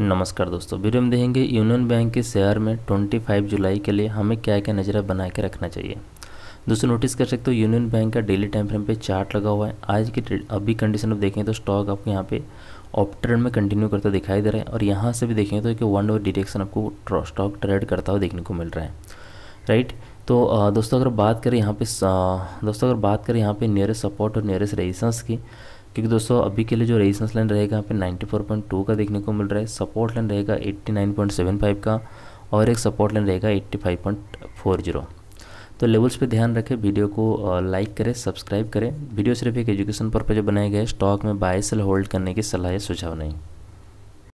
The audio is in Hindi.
नमस्कार दोस्तों वीडियो में देखेंगे यूनियन बैंक के शेयर में 25 जुलाई के लिए हमें क्या क्या नज़र बना के रखना चाहिए दोस्तों नोटिस कर सकते हो यूनियन बैंक का डेली टाइम फ्रेम पे चार्ट लगा हुआ है आज की ट्रेड अभी कंडीशन अब देखें तो स्टॉक आपको यहाँ पे ऑप ट्रेड में कंटिन्यू करता दिखाई दे रहा है और यहाँ से भी देखें तो एक वन ओवर डिरेक्शन आपको स्टॉक ट्रेड करता हुआ देखने को मिल रहा है राइट तो दोस्तों अगर बात करें यहाँ पे दोस्तों अगर बात करें यहाँ पे नियरेस्ट सपोर्ट और नियरेस्ट रेजिस्टेंस की क्योंकि दोस्तों अभी के लिए जो रेजिस्टेंस लाइन रहेगा यहाँ पे 94.2 का देखने को मिल रहा है सपोर्ट लाइन रहेगा 89.75 का और एक सपोर्ट लाइन रहेगा 85.40 तो लेवल्स पे ध्यान रखें वीडियो को लाइक करें सब्सक्राइब करें वीडियो सिर्फ एक एजुकेशन पर्पज बनाया गया है स्टॉक में बाय सेल होल्ड करने की सलाह या सुझाव नहीं